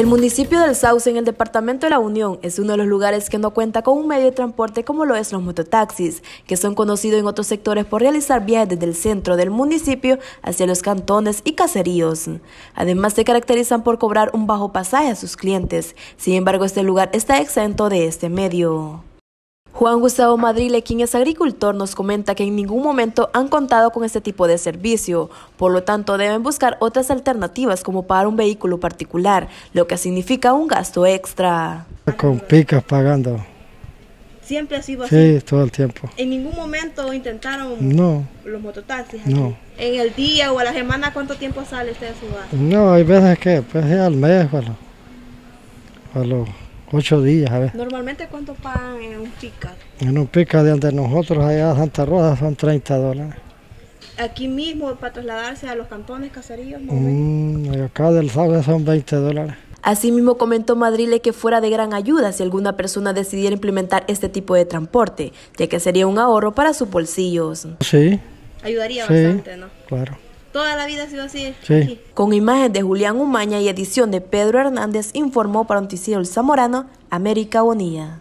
El municipio del Sauce en el departamento de La Unión es uno de los lugares que no cuenta con un medio de transporte como lo es los mototaxis, que son conocidos en otros sectores por realizar viajes desde el centro del municipio hacia los cantones y caseríos. Además se caracterizan por cobrar un bajo pasaje a sus clientes, sin embargo este lugar está exento de este medio. Juan Gustavo Madrile, quien es agricultor, nos comenta que en ningún momento han contado con este tipo de servicio, por lo tanto deben buscar otras alternativas como pagar un vehículo particular, lo que significa un gasto extra. Con picas pagando. ¿Siempre ha sido así? Sí, todo el tiempo. ¿En ningún momento intentaron los mototaxis? No. ¿En el día o a la semana cuánto tiempo sale usted de su No, hay veces que pues, al mes, bueno, Ocho días, a ver. ¿Normalmente cuánto pagan en un pica? En un pica de donde nosotros allá a Santa Rosa son 30 dólares. ¿Aquí mismo para trasladarse a los cantones, caseríos? Mm, acá del sábado son 20 dólares. Asimismo comentó Madrile que fuera de gran ayuda si alguna persona decidiera implementar este tipo de transporte, ya que sería un ahorro para sus bolsillos. Sí. Ayudaría bastante, ¿no? Claro. Toda la vida ha sido así. Con imagen de Julián Umaña y edición de Pedro Hernández, informó para Noticiero El Zamorano, América Bonilla.